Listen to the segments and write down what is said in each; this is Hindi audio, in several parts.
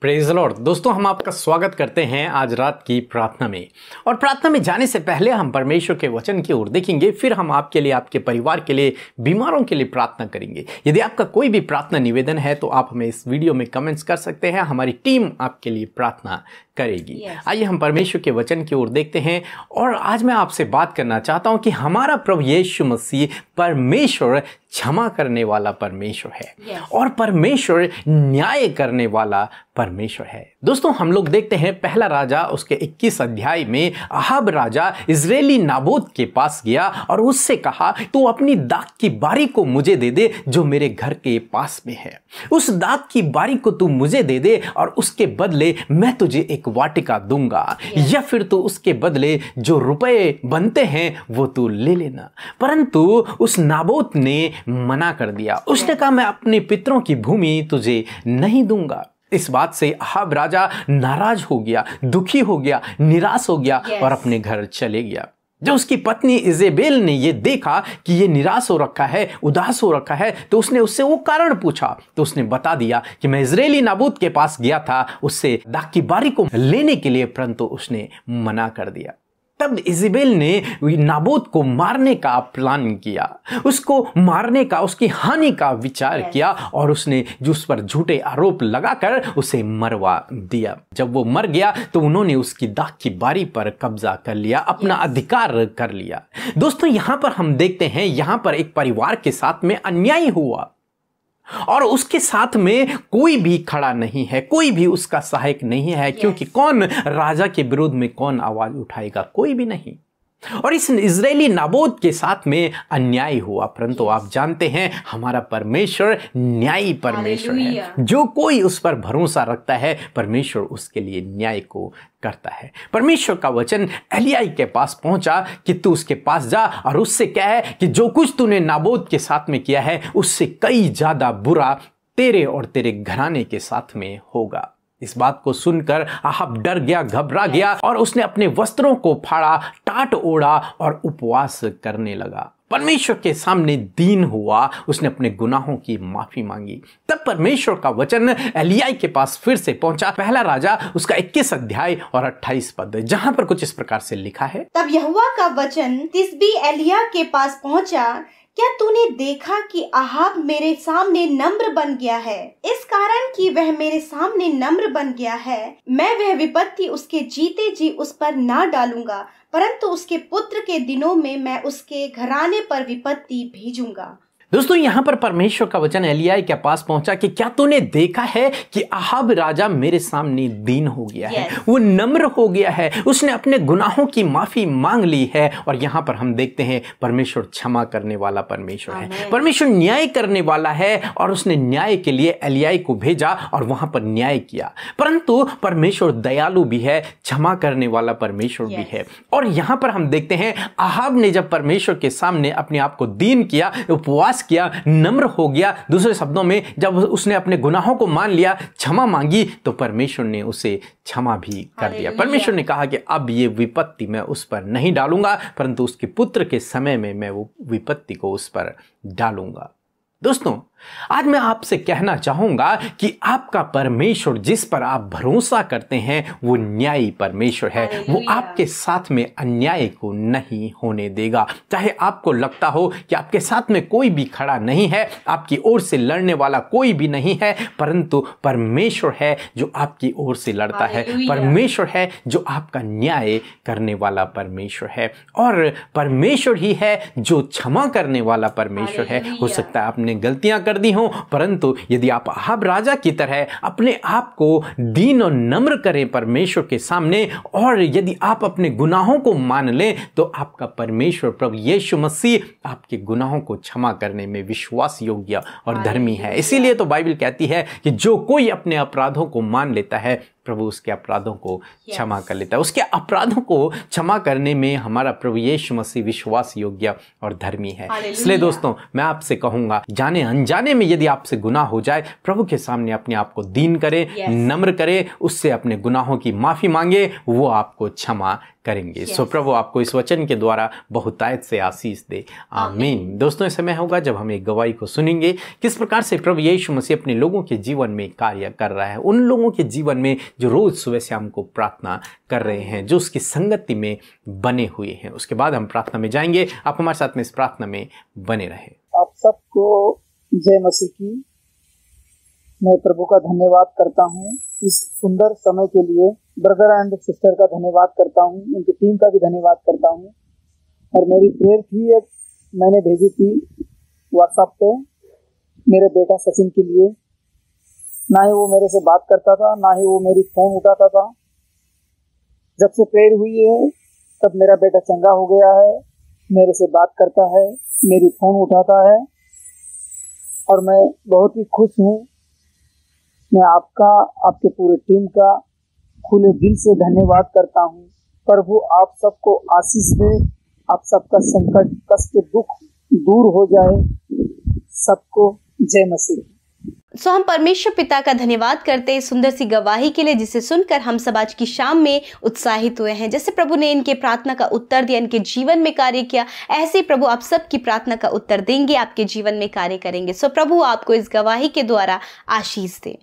प्रेज लॉर्ड दोस्तों हम आपका स्वागत करते हैं आज रात की प्रार्थना में और प्रार्थना में जाने से पहले हम परमेश्वर के वचन की ओर देखेंगे फिर हम आपके लिए आपके परिवार के लिए बीमारों के लिए प्रार्थना करेंगे यदि आपका कोई भी प्रार्थना निवेदन है तो आप हमें इस वीडियो में कमेंट्स कर सकते हैं हमारी टीम आपके लिए प्रार्थना करेगी yes. आइए हम परमेश्वर के वचन की ओर देखते हैं और आज मैं आपसे बात करना चाहता हूँ कि हमारा प्रभु यीशु मसीह परमेश्वर क्षमा करने वाला परमेश्वर है yes. और परमेश्वर न्याय करने वाला परमेश्वर है दोस्तों हम लोग देखते हैं पहला राजा उसके 21 अध्याय में अहब राजा इसराइली नाबोद के पास गया और उससे कहा तू अपनी दाग की बारी को मुझे दे दे जो मेरे घर के पास में है उस दाग की बारी को तू मुझे दे दे और उसके बदले मैं तुझे एक वाटिका दूंगा या फिर तू उसके बदले जो रुपए बनते हैं वो तू ले लेना परंतु उस नाबोत ने मना कर दिया उसने कहा मैं अपने पितरों की भूमि तुझे नहीं दूंगा इस बात से अहब राजा नाराज हो गया दुखी हो गया निराश हो गया yes. और अपने घर चले गया जब उसकी पत्नी इजेबेल ने यह देखा कि यह निराश हो रखा है उदास हो रखा है तो उसने उससे वो कारण पूछा तो उसने बता दिया कि मैं इसराइली नाबूद के पास गया था उससे दाग की बारी को लेने के लिए परंतु उसने मना कर दिया तब इजबेल ने नाबोत को मारने का प्लान किया उसको मारने का उसकी हानि का विचार किया और उसने उस पर झूठे आरोप लगाकर उसे मरवा दिया जब वो मर गया तो उन्होंने उसकी दाख की बारी पर कब्जा कर लिया अपना अधिकार कर लिया दोस्तों यहां पर हम देखते हैं यहां पर एक परिवार के साथ में अन्याय हुआ और उसके साथ में कोई भी खड़ा नहीं है कोई भी उसका सहायक नहीं है क्योंकि कौन राजा के विरोध में कौन आवाज उठाएगा कोई भी नहीं और इस इसराइली नाबोद के साथ में अन्याय हुआ परंतु आप जानते हैं हमारा परमेश्वर न्यायी परमेश्वर है जो कोई उस पर भरोसा रखता है परमेश्वर उसके लिए न्याय को करता है परमेश्वर का वचन एलियाई के पास पहुंचा कि तू उसके पास जा और उससे क्या है कि जो कुछ तूने नाबोद के साथ में किया है उससे कई ज़्यादा बुरा तेरे और तेरे घराने के साथ में होगा इस बात को सुनकर आहब डर गया घबरा गया और उसने अपने वस्त्रों को फाड़ा टाट ओढ़ा और उपवास करने लगा परमेश्वर के सामने दीन हुआ उसने अपने गुनाहों की माफी मांगी तब परमेश्वर का वचन एलियाई के पास फिर से पहुंचा पहला राजा उसका 21 अध्याय और 28 पद जहां पर कुछ इस प्रकार से लिखा है तब यहुआ का वचन तिस्बी एलिया के पास पहुंचा क्या तूने देखा कि अहाब मेरे सामने नम्र बन गया है इस कारण कि वह मेरे सामने नम्र बन गया है मैं वह विपत्ति उसके जीते जी उस पर ना डालूंगा परंतु उसके पुत्र के दिनों में मैं उसके घराने पर विपत्ति भेजूंगा दोस्तों यहां पर परमेश्वर का वचन एलियाई के पास पहुंचा कि क्या तूने देखा है कि अहब राजा मेरे सामने दीन हो गया yes. है वो नम्र हो गया है उसने अपने गुनाहों की माफी मांग ली है और यहां पर हम देखते हैं परमेश्वर क्षमा करने वाला परमेश्वर है परमेश्वर न्याय करने वाला है और उसने न्याय के लिए एलियाई को भेजा और वहां पर न्याय किया परंतु परमेश्वर दयालु भी है क्षमा करने वाला परमेश्वर yes. भी है और यहां पर हम देखते हैं अहाब ने जब परमेश्वर के सामने अपने आप को दीन किया उपवास विश्वास किया नम्र हो गया दूसरे शब्दों में जब उसने अपने गुनाहों को मान लिया क्षमा मांगी तो परमेश्वर ने उसे क्षमा भी कर दिया परमेश्वर ने कहा कि अब ये विपत्ति मैं उस पर नहीं डालूंगा परंतु उसके पुत्र के समय में मैं वो विपत्ति को उस पर डालूंगा दोस्तों आज मैं आपसे कहना चाहूंगा कि आपका परमेश्वर जिस पर आप भरोसा करते हैं वो न्यायी परमेश्वर है वो आपके साथ में अन्याय को नहीं होने देगा चाहे आपको लगता हो कि आपके साथ में कोई भी खड़ा नहीं है आपकी ओर से लड़ने वाला कोई भी नहीं है परंतु परमेश्वर है जो आपकी ओर से लड़ता है परमेश्वर है जो आपका न्याय करने वाला परमेश्वर है और परमेश्वर ही है जो क्षमा करने वाला परमेश्वर है हो सकता है आपने गलतियां कर दी हो परंतु यदि आप अहाब राजा की तरह अपने आप को दीन और नम्र करें परमेश्वर के सामने और यदि आप अपने गुनाहों को मान लें तो आपका परमेश्वर प्रभु यीशु मसीह आपके गुनाहों को क्षमा करने में विश्वास योग्य और धर्मी है इसीलिए तो बाइबल कहती है कि जो कोई अपने अपराधों को मान लेता है प्रभु उसके अपराधों को क्षमा कर लेता है उसके अपराधों को क्षमा करने में हमारा प्रभु यीशु मसीह विश्वास योग्य और धर्मी है इसलिए दोस्तों मैं आपसे कहूँगा जाने अनजाने में यदि आपसे गुनाह हो जाए प्रभु के सामने अपने आप को दीन करें नम्र करें उससे अपने गुनाहों की माफ़ी मांगे वो आपको क्षमा करेंगे yes. सो प्रभु आपको इस वचन के द्वारा बहुतायत से आशीष दे आमीन दोस्तों ये समय होगा जब हम एक गवाही को सुनेंगे किस प्रकार से प्रभु यीशु मसीह अपने लोगों के जीवन में कार्य कर रहा है उन लोगों के जीवन में जो रोज़ सुबह शाम को प्रार्थना कर रहे हैं जो उसकी संगति में बने हुए हैं उसके बाद हम प्रार्थना में जाएंगे आप हमारे साथ में इस प्रार्थना में बने रहे आप सबको जय मसीह की मैं प्रभु का धन्यवाद करता हूँ इस सुंदर समय के लिए ब्रदर एंड सिस्टर का धन्यवाद करता हूँ उनकी टीम का भी धन्यवाद करता हूँ और मेरी प्रेयर थी एक मैंने भेजी थी व्हाट्सएप पे मेरे बेटा सचिन के लिए ना ही वो मेरे से बात करता था ना ही वो मेरी फ़ोन उठाता था जब से प्रेयर हुई है तब मेरा बेटा चंगा हो गया है मेरे से बात करता है मेरी फ़ोन उठाता है और मैं बहुत ही खुश हूँ मैं आपका आपके पूरे टीम का खुले दिल से धन्यवाद करता हूँ प्रभु आप सबको आशीष दे आप सबका संकट कष्ट दुख दूर हो जाए सबको जय मसीह सो हम परमेश्वर पिता का धन्यवाद करते हैं सुंदर सी गवाही के लिए जिसे सुनकर हम सब आज की शाम में उत्साहित हुए हैं जैसे प्रभु ने इनके प्रार्थना का उत्तर दिया इनके जीवन में कार्य किया ऐसे प्रभु आप सबकी प्रार्थना का उत्तर देंगे आपके जीवन में कार्य करेंगे सो प्रभु आपको इस गवाही के द्वारा आशीष दे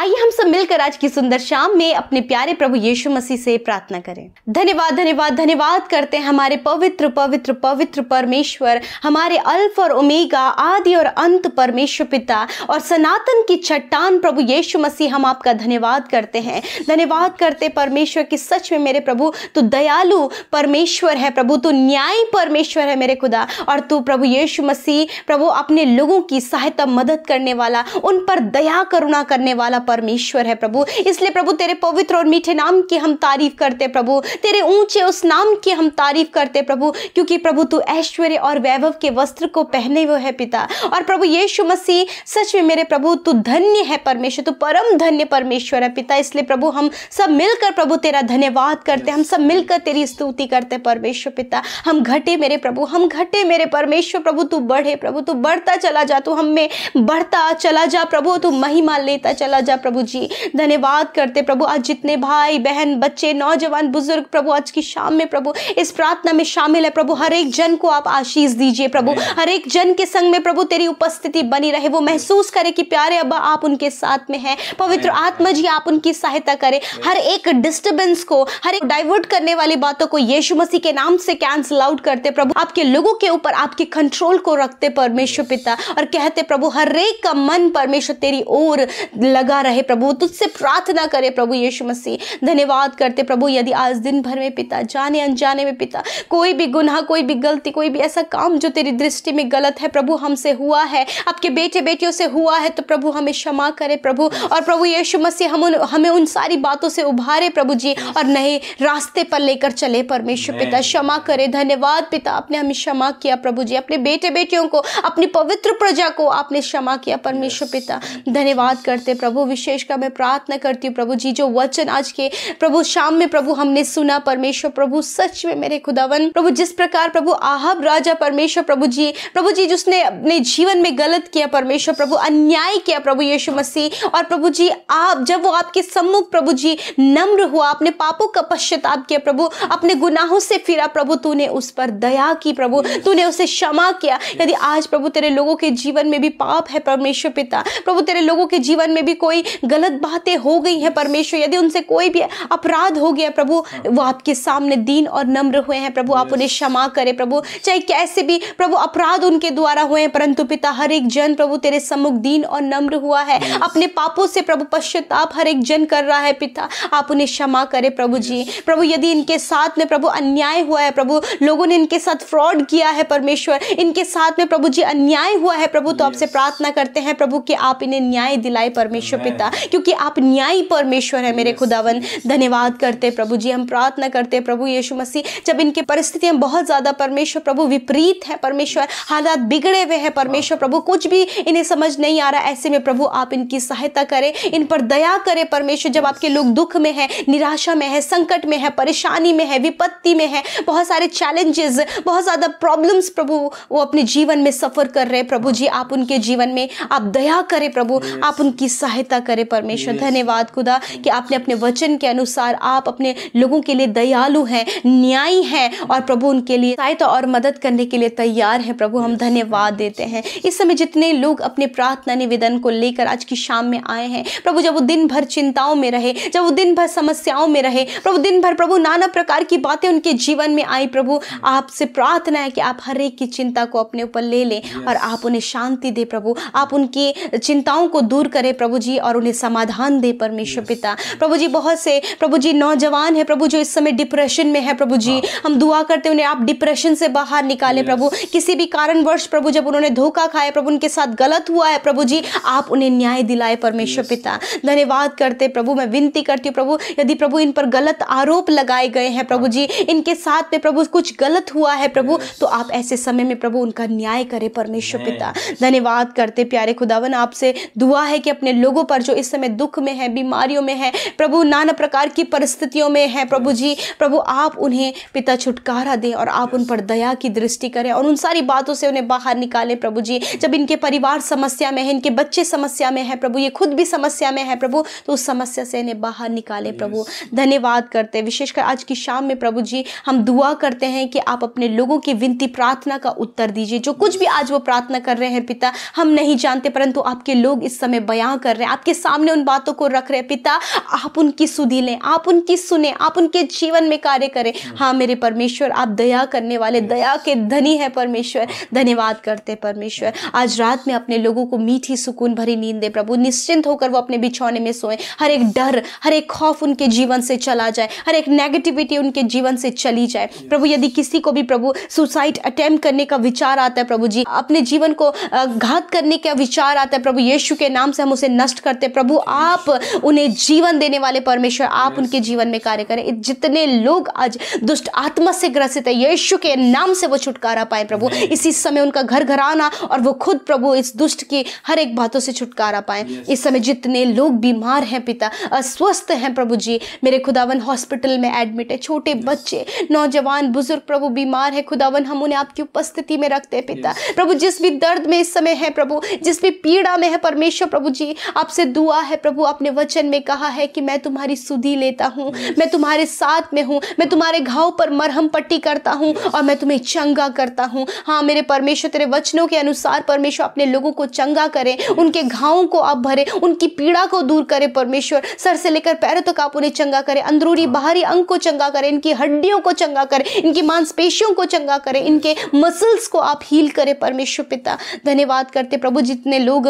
आइए हम सब मिलकर आज की सुंदर शाम में अपने प्यारे प्रभु येशु मसीह से प्रार्थना करें धन्यवाद धन्यवाद धन्यवाद करते हैं हमारे पवित्र पवित्र पवित्र परमेश्वर हमारे अल्फ और उमेगा आदि और अंत परमेश्वर पिता और सनातन सनातन की चट्टान प्रभु यीशु मसीह हम आपका धन्यवाद करते हैं धन्यवाद करते परमेश्वर की सच में मेरे प्रभु तू दयालु परमेश्वर है प्रभु तू न्याय परमेश्वर है मेरे खुदा और तू प्रभु यीशु मसीह प्रभु अपने लोगों की सहायता मदद करने वाला उन पर दया करुणा करने वाला परमेश्वर है प्रभु इसलिए प्रभु तेरे पवित्र और मीठे नाम की हम तारीफ करते प्रभु तेरे ऊंचे उस नाम की हम तारीफ करते प्रभु क्योंकि प्रभु तू ऐश्वर्य और वैभव के वस्त्र को पहने हुए है पिता और प्रभु यीशु मसीह सच में मेरे प्रभु तू धन्य है परमेश्वर तू परम धन्य परमेश्वर है पिता इसलिए प्रभु हम सब मिलकर प्रभु तेरा धन्यवाद करते हम सब मिलकर तेरी स्तुति करते परमेश्वर पिता हम घटे मेरे प्रभु हम घटे मेरे परमेश्वर प्रभु तू बढ़े प्रभु तू बढ़ता चला जा तू हमें बढ़ता चला जा प्रभु तू महिमा लेता चला जा प्रभु जी धन्यवाद करते प्रभु आज जितने भाई बहन बच्चे नौजवान बुजुर्ग प्रभु आज की शाम में प्रभु इस प्रार्थना में शामिल है प्रभु हर एक जन को आप आशीष दीजिए प्रभु हर एक जन के संग में प्रभु तेरी उपस्थिति बनी रहे वो महसूस करे कि प्यार प्यारे अब्बा आप उनके साथ में हैं पवित्र आत्मा जी आप उनकी सहायता करें हर एक डिस्टर्बेंस को हर एक डाइवर्ट करने वाली बातों को यीशु मसीह के नाम से कैंसल आउट करते प्रभु आपके लोगों के ऊपर आपके कंट्रोल को रखते परमेश्वर पिता और कहते प्रभु हर एक का मन परमेश्वर तेरी ओर लगा रहे प्रभु तुझसे प्रार्थना करे प्रभु यीशु मसीह धन्यवाद करते प्रभु यदि आज दिन भर में पिता जाने अनजाने में पिता कोई भी गुनाह कोई भी गलती कोई भी ऐसा काम जो तेरी दृष्टि में गलत है प्रभु हमसे हुआ है आपके बेटे बेटियों से हुआ है तो प्रभु प्रभु हमें क्षमा करे प्रभु और प्रभु यीशु मसीह हम उन हमें उन सारी बातों से उभारे प्रभु जी और नए रास्ते पर लेकर चले परमेश्वर पिता क्षमा करे धन्यवाद पिता आपने हमें क्षमा किया प्रभु जी अपने बेटे बेटियों को अपनी पवित्र प्रजा को आपने क्षमा किया परमेश्वर पिता धन्यवाद करते प्रभु विशेषकर मैं प्रार्थना करती हूँ प्रभु जी जो वचन आज के प्रभु शाम में प्रभु हमने सुना परमेश्वर प्रभु सच में मेरे खुदावन प्रभु जिस प्रकार प्रभु आहब राजा परमेश्वर प्रभु जी प्रभु जी जिसने अपने जीवन में गलत किया परमेश्वर प्रभु अन्याय किया प्रभु यीशु मसीह और प्रभु जी आप जब वो आपके सम्मुख प्रभु जी नम्र हुआ अपने पापों का पश्चाताप किया प्रभु अपने गुनाहों से फिरा प्रभु तूने उस पर दया की प्रभु तूने उसे क्षमा किया यदि आज प्रभु तेरे लोगों के जीवन में भी पाप है परमेश्वर पिता प्रभु तेरे लोगों के जीवन में भी कोई गलत बातें हो गई हैं परमेश्वर यदि उनसे कोई भी अपराध हो गया प्रभु वो आपके सामने दीन और नम्र हुए हैं प्रभु आप उन्हें क्षमा करें प्रभु चाहे कैसे भी प्रभु अपराध उनके द्वारा हुए हैं परंतु पिता हर एक जन प्रभु तेरे सम्मुख दीन और नम्र नम्र हुआ है yes. अपने पापों से प्रभु पश्चाताप हर एक जन कर रहा है पिता आप उन्हें क्षमा करें प्रभु yes. जी प्रभु यदि इनके साथ में प्रभु अन्याय हुआ है प्रभु लोगों ने इनके साथ फ्रॉड किया है परमेश्वर इनके साथ में प्रभु जी अन्याय हुआ है प्रभु तो yes. आपसे प्रार्थना करते हैं प्रभु कि आप इन्हें न्याय दिलाए परमेश्वर पिता क्योंकि आप न्यायी परमेश्वर है मेरे खुदावन धन्यवाद करते प्रभु जी हम प्रार्थना करते हैं प्रभु यीशु मसीह जब इनके परिस्थितियां बहुत ज़्यादा परमेश्वर प्रभु विपरीत है परमेश्वर हालात बिगड़े हुए हैं परमेश्वर हाँ। प्रभु कुछ भी इन्हें समझ नहीं आ रहा ऐसे ऐसे में प्रभु आप इनकी सहायता करें इन पर दया करें परमेश्वर जब आपके लोग दुख में है निराशा में है संकट में है परेशानी में है विपत्ति में है बहुत सारे चैलेंजेस बहुत ज़्यादा प्रॉब्लम्स प्रभु वो अपने जीवन में सफ़र कर रहे प्रभु जी आप उनके जीवन में आप दया करें प्रभु आप उनकी सहायता करें परमेश्वर धन्यवाद खुदा कि आपने अपने वचन के अनुसार आप अपने लोगों के लिए दयालु हैं न्यायी हैं और प्रभु उनके लिए सहायता और मदद करने के लिए तैयार हैं प्रभु हम धन्यवाद देते हैं इस समय जितने लोग अपने प्रार्थना निवेदन जीवन को लेकर आज की शाम में आए हैं प्रभु जब वो दिन भर चिंताओं में रहे जब वो दिन भर समस्याओं में रहे प्रभु दिन भर प्रभु नाना प्रकार की बातें उनके जीवन में आई प्रभु आपसे प्रार्थना है कि आप हर एक की चिंता को अपने ऊपर ले लें और आप उन्हें शांति दे प्रभु आप उनकी चिंताओं को दूर करें प्रभु जी और उन्हें समाधान दे परमेश्वर पिता प्रभु जी बहुत से प्रभु जी नौजवान है प्रभु जो इस समय डिप्रेशन में है प्रभु जी हाँ। हम दुआ करते उन्हें आप डिप्रेशन से बाहर निकालें प्रभु किसी भी कारणवश प्रभु जब उन्होंने धोखा खाया प्रभु उनके साथ गलत हुआ है प्रभु जी आप उन्हें न्याय दिलाए परमेश्वर yes. पिता धन्यवाद करते प्रभु मैं विनती करती हूँ प्रभु यदि प्रभु इन पर गलत आरोप लगाए गए हैं प्रभु जी हाँ। इनके साथ में प्रभु कुछ गलत हुआ है प्रभु yes. तो आप ऐसे समय में प्रभु उनका न्याय करें परमेश्वर पिता धन्यवाद करते प्यारे खुदावन आपसे दुआ है कि अपने लोगों पर जो इस समय दुख में है बीमारियों में है प्रभु नाना प्रकार की परिस्थितियों में है प्रभु जी प्रभु आप उन्हें पिता छुटकारा दें और आप उन पर दया की दृष्टि करें और उन सारी बातों से उन्हें बाहर निकालें प्रभु जी जब इनके परिवार समस्या में है इनके बच्चे समस्या में है प्रभु ये खुद भी समस्या में है प्रभु तो उस समस्या से इन्हें बाहर निकाले प्रभु धन्यवाद करते हैं विशेषकर आज की शाम में प्रभु जी हम दुआ करते हैं कि आप अपने लोगों की विनती प्रार्थना का उत्तर दीजिए जो कुछ भी आज वो प्रार्थना कर रहे हैं पिता हम नहीं जानते परंतु आपके लोग इस समय बयां कर रहे हैं आपके सामने उन बातों को रख रहे हैं पिता आप उनकी सुधी लें आप उनकी सुने आप उनके जीवन में कार्य करें हाँ मेरे परमेश्वर आप दया करने वाले दया के धनी है परमेश्वर धन्यवाद करते परमेश्वर आज रात में अपने लोगों को मीठी सुख सुकून भरी नींद दे प्रभु निश्चिंत होकर वो अपने बिछौने में सोए हर एक डर हर एक खौफ उनके जीवन से चला जाए हर एक नेगेटिविटी उनके जीवन से चली जाए प्रभु यदि किसी को भी प्रभु सुसाइड अटैम्प्ट करने का विचार आता है प्रभु जी अपने जीवन को घात करने का विचार आता है प्रभु यीशु के नाम से हम उसे नष्ट करते प्रभु आप उन्हें जीवन देने वाले परमेश्वर आप उनके जीवन में कार्य करें जितने लोग आज दुष्ट आत्मा से ग्रसित है यीशु के नाम से वो छुटकारा पाए प्रभु इसी समय उनका घर घराना और वो खुद प्रभु इस दुष्ट की हर एक हाथों से छुटकारा पाए इस समय जितने लोग बीमार हैं पिता अस्वस्थ हैं प्रभु जी मेरे खुदावन हॉस्पिटल में एडमिट है छोटे बच्चे नौजवान बुजुर्ग प्रभु बीमार है खुदावन हम उन्हें आपकी उपस्थिति में रखते हैं पिता प्रभु जिस भी दर्द में इस समय है प्रभु जिस भी पीड़ा में है परमेश्वर प्रभु जी आपसे दुआ है प्रभु आपने वचन में कहा है कि मैं तुम्हारी सुधी लेता हूँ मैं तुम्हारे साथ में हूँ मैं तुम्हारे घाव पर मरहम पट्टी करता हूँ और मैं तुम्हें चंगा करता हूँ हाँ मेरे परमेश्वर तेरे वचनों के अनुसार परमेश्वर अपने लोगों को चंगा करें उनके घावों को आप भरे उनकी पीड़ा को दूर करें परमेश्वर सर से लेकर पैरों तक आप उन्हें चंगा करें अंदरूनी हाँ। बाहरी अंग को चंगा करें इनकी हड्डियों को चंगा करें इनकी मांसपेशियों को चंगा करें इनके मसल्स को आप हील करें परमेश्वर पिता धन्यवाद करते प्रभु जितने लोग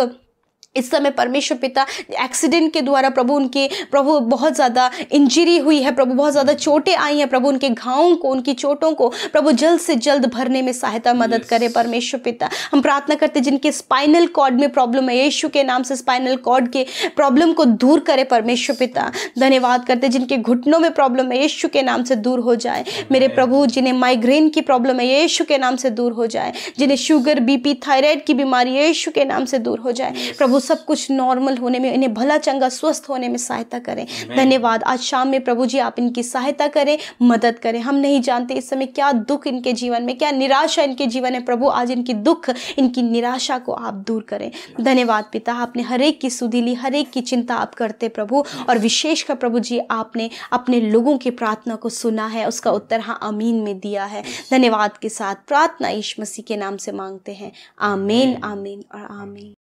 इस समय परमेश्वर पिता एक्सीडेंट के द्वारा प्रभु उनके प्रभु बहुत ज़्यादा इंजरी हुई है प्रभु बहुत ज़्यादा चोटें आई हैं प्रभु उनके घावों को उनकी चोटों को प्रभु जल्द से जल्द भरने में सहायता मदद yes. करें परमेश्वर पिता हम प्रार्थना करते जिनके स्पाइनल कॉर्ड में प्रॉब्लम है यीशु के नाम से स्पाइनल कॉर्ड के प्रॉब्लम को दूर करें परमेश्वर पिता धन्यवाद करते जिनके घुटनों में प्रॉब्लम है यीशु के नाम से दूर हो जाए मेरे प्रभु जिन्हें माइग्रेन की प्रॉब्लम है यीशु के नाम से दूर हो जाए जिन्हें शुगर बीपी थायराइड की बीमारी यीशु के नाम से दूर हो जाए प्रभु सब कुछ नॉर्मल होने में इन्हें भला चंगा स्वस्थ होने में सहायता करें धन्यवाद आज शाम में प्रभु जी आप इनकी सहायता करें मदद करें हम नहीं जानते इस समय क्या दुख इनके जीवन में क्या निराशा इनके जीवन में प्रभु आज इनकी दुख इनकी निराशा को आप दूर करें धन्यवाद पिता आपने हरेक की सुधी ली हरेक की चिंता आप करते प्रभु और विशेषकर प्रभु जी आपने अपने लोगों की प्रार्थना को सुना है उसका उत्तर हाँ अमीन में दिया है धन्यवाद के साथ प्रार्थना ईश मसीह के नाम से मांगते हैं आमीन आमीन और आमीन